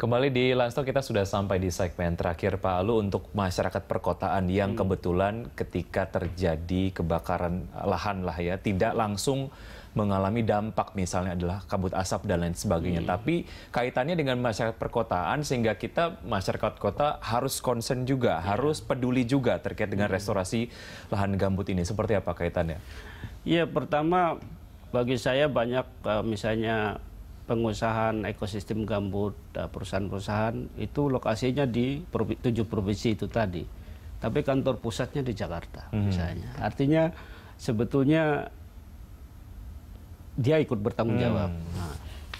Kembali di Lansto kita sudah sampai di segmen terakhir Pak Alu untuk masyarakat perkotaan yang hmm. kebetulan ketika terjadi kebakaran lahan lah ya tidak langsung mengalami dampak misalnya adalah kabut asap dan lain sebagainya. Hmm. Tapi kaitannya dengan masyarakat perkotaan sehingga kita masyarakat kota harus concern juga, yeah. harus peduli juga terkait dengan hmm. restorasi lahan gambut ini. Seperti apa kaitannya? Ya pertama bagi saya banyak eh, misalnya pengusahaan ekosistem gambut eh, perusahaan-perusahaan itu lokasinya di tujuh provinsi itu tadi tapi kantor pusatnya di Jakarta hmm. misalnya artinya sebetulnya dia ikut bertanggung hmm. jawab hmm. nah,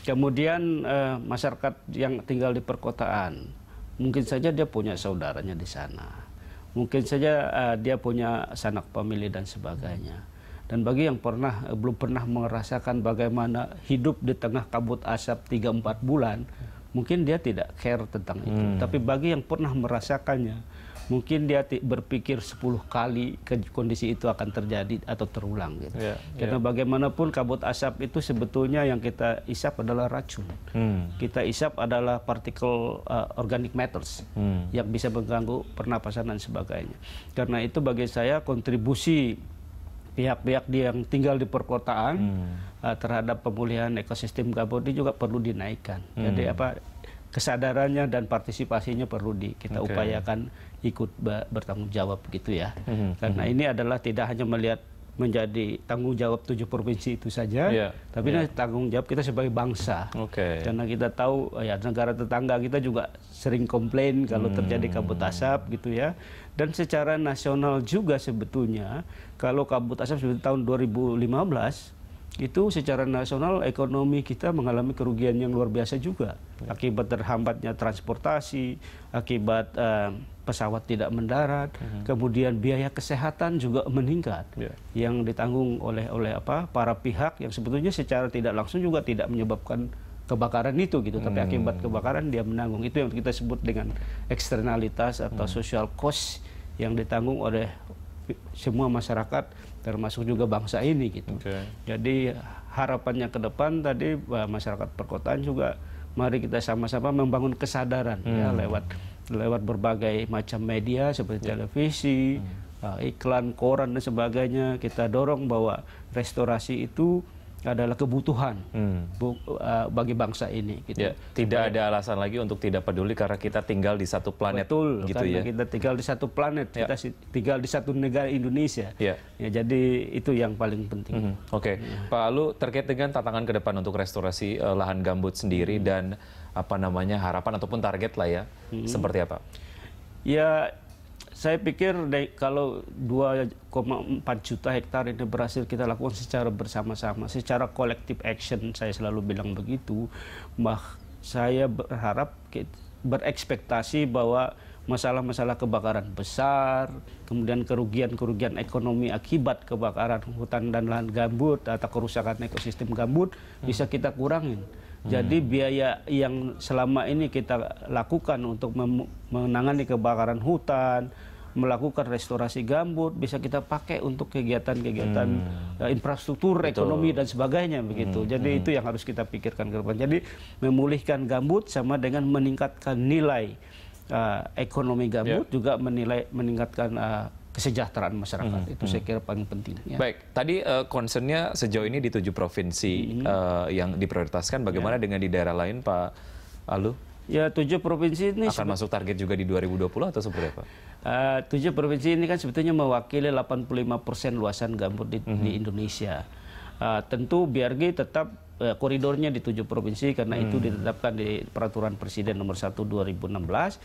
kemudian eh, masyarakat yang tinggal di perkotaan mungkin saja dia punya saudaranya di sana mungkin saja eh, dia punya sanak pemilih dan sebagainya hmm dan bagi yang pernah eh, belum pernah merasakan bagaimana hidup di tengah kabut asap 3-4 bulan, mungkin dia tidak care tentang itu. Hmm. Tapi bagi yang pernah merasakannya, mungkin dia berpikir 10 kali kondisi itu akan terjadi atau terulang gitu. Yeah, Karena ya. bagaimanapun kabut asap itu sebetulnya yang kita isap adalah racun. Hmm. Kita isap adalah partikel uh, organic matters hmm. yang bisa mengganggu pernapasan dan sebagainya. Karena itu bagi saya kontribusi pihak-pihak yang tinggal di perkotaan hmm. uh, terhadap pemulihan ekosistem ini juga perlu dinaikkan. Hmm. Jadi apa kesadarannya dan partisipasinya perlu di kita okay. upayakan ikut bertanggung jawab gitu ya. Hmm. Karena hmm. ini adalah tidak hanya melihat menjadi tanggung jawab tujuh provinsi itu saja, yeah. tapi yeah. tanggung jawab kita sebagai bangsa. Okay. Karena kita tahu eh, ya negara tetangga kita juga sering komplain kalau hmm. terjadi kabut asap gitu ya. Dan secara nasional juga sebetulnya kalau kabut asap seperti tahun 2015 itu secara nasional ekonomi kita mengalami kerugian yang luar biasa juga iya. akibat terhambatnya transportasi, akibat uh, pesawat tidak mendarat, hmm. kemudian biaya kesehatan juga meningkat yeah. yang ditanggung oleh oleh apa para pihak yang sebetulnya secara tidak langsung juga tidak menyebabkan kebakaran itu gitu, tapi hmm. akibat kebakaran dia menanggung itu yang kita sebut dengan eksternalitas atau hmm. social cost yang ditanggung oleh semua masyarakat termasuk juga bangsa ini gitu. Okay. Jadi harapannya ke depan tadi eh, masyarakat perkotaan juga mari kita sama-sama membangun kesadaran ya hmm. ya lewat lewat berbagai macam media seperti ya. televisi, hmm. uh, iklan, koran dan sebagainya. Kita dorong bahwa restorasi itu adalah kebutuhan hmm. bu, uh, bagi bangsa ini. Gitu. Ya, tidak Supaya, ada alasan lagi untuk tidak peduli karena kita tinggal di satu planet. Betul, gitu ya. kita tinggal di satu planet, ya. kita tinggal di satu negara Indonesia. Ya. Ya, jadi itu yang paling penting. Hmm. Oke, okay. ya. Pak Alu terkait dengan tantangan ke depan untuk restorasi uh, lahan gambut sendiri hmm. dan apa namanya harapan ataupun target lah ya, hmm. seperti apa? Ya saya pikir kalau 2,4 juta hektar ini berhasil kita lakukan secara bersama-sama, secara collective action, saya selalu bilang begitu, bah, saya berharap berekspektasi bahwa masalah-masalah kebakaran besar, kemudian kerugian-kerugian ekonomi akibat kebakaran hutan dan lahan gambut atau kerusakan ekosistem gambut hmm. bisa kita kurangin. Jadi biaya yang selama ini kita lakukan untuk menangani kebakaran hutan, melakukan restorasi gambut bisa kita pakai untuk kegiatan-kegiatan hmm. Eh, infrastruktur Betul. ekonomi dan sebagainya hmm, begitu. Hmm. Jadi hmm. itu yang harus kita pikirkan ke depan. Jadi memulihkan gambut sama dengan meningkatkan nilai uh, ekonomi gambut yeah. juga menilai meningkatkan uh, kesejahteraan masyarakat. Hmm, itu saya hmm. kira paling penting. Ya. Baik, tadi uh, concernnya sejauh ini di tujuh provinsi hmm. uh, yang diprioritaskan. Bagaimana ya. dengan di daerah lain, Pak Alu? Ya tujuh provinsi ini akan masuk target juga di 2020 atau seperti apa? Uh, tujuh provinsi ini kan sebetulnya mewakili 85 persen luasan gambut di, -hmm. di Indonesia. Uh, tentu BRG tetap Eh, koridornya di tujuh provinsi karena hmm. itu ditetapkan di peraturan presiden nomor 1 2016.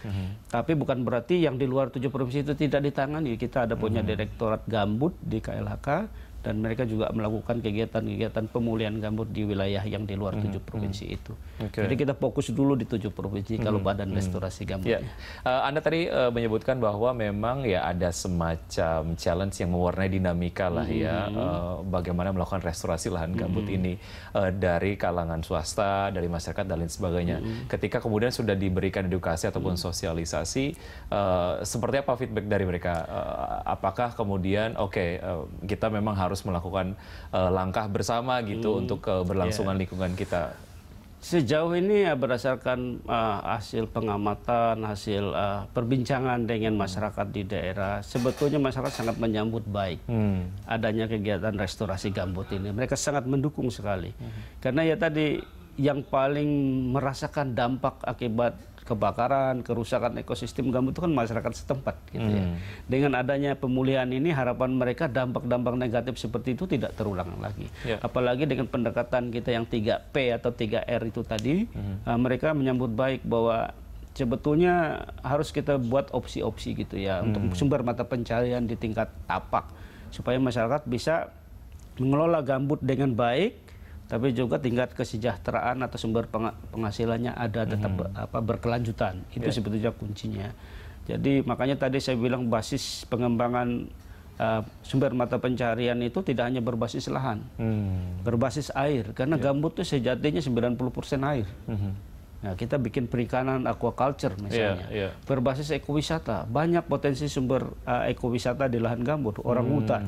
Hmm. Tapi bukan berarti yang di luar tujuh provinsi itu tidak ditangani. Kita ada punya hmm. direktorat gambut di KLHK dan mereka juga melakukan kegiatan-kegiatan pemulihan gambut di wilayah yang di luar tujuh hmm, provinsi hmm. itu. Okay. Jadi kita fokus dulu di tujuh provinsi hmm. kalau hmm, badan hmm. restorasi ya. gambut. Yeah. Uh, Anda tadi uh, menyebutkan bahwa memang ya ada semacam challenge yang mewarnai dinamika lah ya, hmm. ya uh, bagaimana melakukan restorasi lahan gambut hmm. ini uh, dari kalangan swasta, dari masyarakat dan lain sebagainya. Hmm. Ketika kemudian sudah diberikan edukasi ataupun hmm. sosialisasi, uh, seperti apa feedback dari mereka? Uh, apakah kemudian oke okay, uh, kita memang harus harus melakukan uh, langkah bersama gitu hmm. untuk keberlangsungan eh, yeah. lingkungan kita? Sejauh ini ya berdasarkan uh, hasil pengamatan, hasil uh, perbincangan dengan masyarakat di daerah, sebetulnya masyarakat sangat menyambut baik hmm. adanya kegiatan restorasi gambut ini. Mereka sangat mendukung sekali. Hmm. Karena ya tadi yang paling merasakan dampak akibat kebakaran, kerusakan ekosistem gambut itu kan masyarakat setempat gitu ya. hmm. ya. Dengan adanya pemulihan ini harapan mereka dampak-dampak negatif seperti itu tidak terulang lagi. Yeah. Apalagi dengan pendekatan kita yang 3P atau 3R itu tadi, hmm. uh, mereka menyambut baik bahwa sebetulnya harus kita buat opsi-opsi gitu ya hmm. untuk sumber mata pencarian di tingkat tapak supaya masyarakat bisa mengelola gambut dengan baik tapi juga tingkat kesejahteraan atau sumber penghasilannya ada tetap mm -hmm. apa berkelanjutan itu yeah. sebetulnya kuncinya jadi makanya tadi saya bilang basis pengembangan uh, sumber mata pencarian itu tidak hanya berbasis lahan mm. berbasis air karena yeah. gambut itu sejatinya 90% air mm -hmm. Nah, kita bikin perikanan aquaculture misalnya, yeah, yeah. berbasis ekowisata. Banyak potensi sumber uh, ekowisata di lahan gambut, orang hmm. hutan,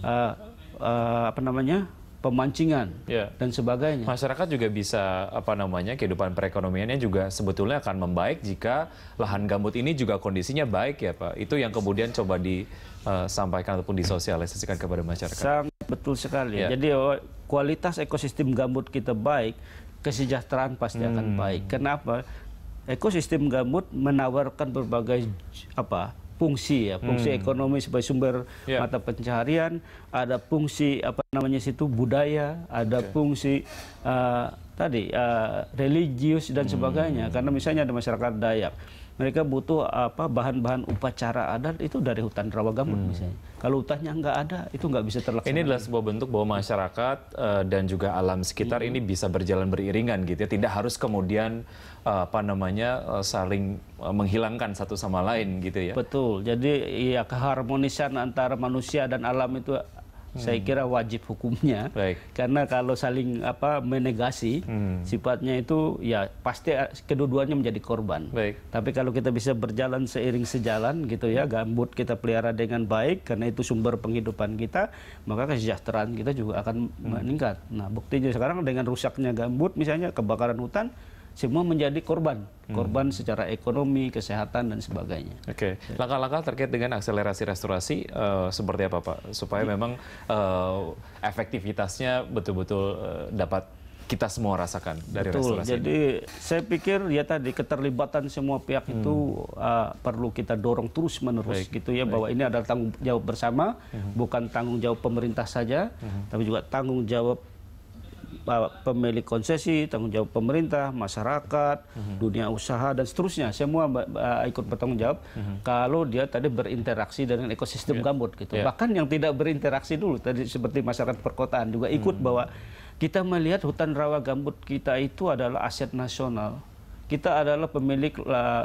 uh, uh, apa namanya pemancingan yeah. dan sebagainya. Masyarakat juga bisa apa namanya kehidupan perekonomiannya juga sebetulnya akan membaik jika lahan gambut ini juga kondisinya baik ya Pak. Itu yang kemudian coba disampaikan eh, ataupun disosialisasikan kepada masyarakat. Sangat betul sekali. Yeah. Jadi oh, kualitas ekosistem gambut kita baik, kesejahteraan pasti hmm. akan baik. Kenapa? Ekosistem gambut menawarkan berbagai apa? fungsi ya, fungsi hmm. ekonomi sebagai sumber yeah. mata pencaharian, ada fungsi apa namanya situ budaya, ada okay. fungsi uh, tadi uh, religius dan hmm. sebagainya. Hmm. Karena misalnya ada masyarakat Dayak, mereka butuh apa bahan-bahan upacara adat itu dari hutan gambut hmm. misalnya. Kalau hutannya nggak ada, itu nggak bisa terlaksana. Ini adalah sebuah bentuk bahwa masyarakat uh, dan juga alam sekitar hmm. ini bisa berjalan beriringan gitu ya, tidak harus kemudian uh, apa namanya uh, saling uh, menghilangkan satu sama lain gitu ya. Betul. Jadi ya keharmonisan antara manusia dan alam itu hmm. saya kira wajib hukumnya Baik. karena kalau saling apa menegasi hmm. sifatnya itu ya pasti eh, kedua-duanya menjadi korban. Baik. Tapi kalau kita bisa berjalan seiring sejalan gitu ya, gambut kita pelihara dengan baik karena itu sumber penghidupan kita, maka kesejahteraan kita juga akan hmm. meningkat. Nah, buktinya sekarang dengan rusaknya gambut misalnya kebakaran hutan semua menjadi korban hmm. korban hmm. secara ekonomi, kesehatan dan sebagainya. Oke, okay. langkah-langkah terkait dengan akselerasi restorasi uh, seperti apa Pak? Supaya iya. memang uh, efektivitasnya betul-betul uh, dapat kita semua rasakan dari Betul, restorasi jadi ini. saya pikir ya tadi keterlibatan semua pihak hmm. itu uh, perlu kita dorong terus menerus baik, gitu ya baik. bahwa ini adalah tanggung jawab bersama, hmm. bukan tanggung jawab pemerintah saja, hmm. tapi juga tanggung jawab pemilik konsesi, tanggung jawab pemerintah, masyarakat, mm-hmm. dunia usaha dan seterusnya semua ikut bertanggung jawab mm-hmm. kalau dia tadi berinteraksi dengan ekosistem yeah. gambut gitu. Yeah. Bahkan yang tidak berinteraksi dulu tadi seperti masyarakat perkotaan juga ikut mm-hmm. bahwa kita melihat hutan rawa gambut kita itu adalah aset nasional kita adalah pemilik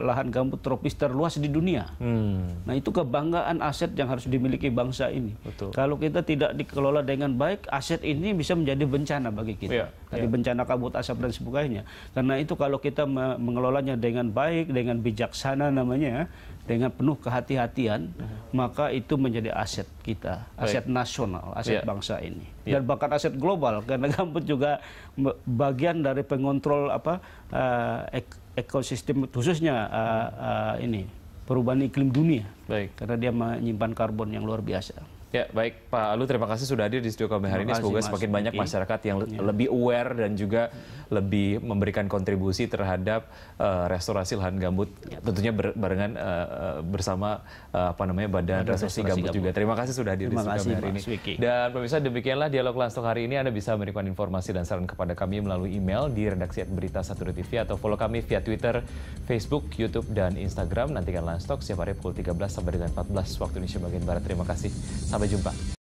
lahan gambut tropis terluas di dunia. Hmm. Nah itu kebanggaan aset yang harus dimiliki bangsa ini. Betul. Kalau kita tidak dikelola dengan baik, aset ini bisa menjadi bencana bagi kita. Yeah. Tadi yeah. bencana kabut asap dan sebagainya. Karena itu kalau kita mengelolanya dengan baik, dengan bijaksana namanya, dengan penuh kehati-hatian, hmm. maka itu menjadi aset kita, aset Baik. nasional, aset yeah. bangsa ini, yeah. dan bahkan aset global karena gambut juga bagian dari pengontrol apa uh, ek ekosistem khususnya uh, uh, ini perubahan iklim dunia, Baik. karena dia menyimpan karbon yang luar biasa. Ya, baik Pak Alu terima kasih sudah hadir di studio kami hari ini. Semoga semakin Mas banyak masyarakat yang ya. lebih aware dan juga lebih memberikan kontribusi terhadap uh, restorasi lahan gambut. Ya. Tentunya ber, barengan uh, bersama uh, apa namanya Badan Restorasi, restorasi gambut, gambut juga. Terima kasih sudah hadir terima di studio kami hari ini. Miki. Dan pemirsa demikianlah dialog langsung hari ini Anda bisa memberikan informasi dan saran kepada kami melalui email di redaksi berita satu TV atau follow kami via Twitter, Facebook, YouTube dan Instagram. Nantikan langsung setiap hari pukul 13 sampai dengan 14 waktu Indonesia bagian barat. Terima kasih. Sampai sampai jumpa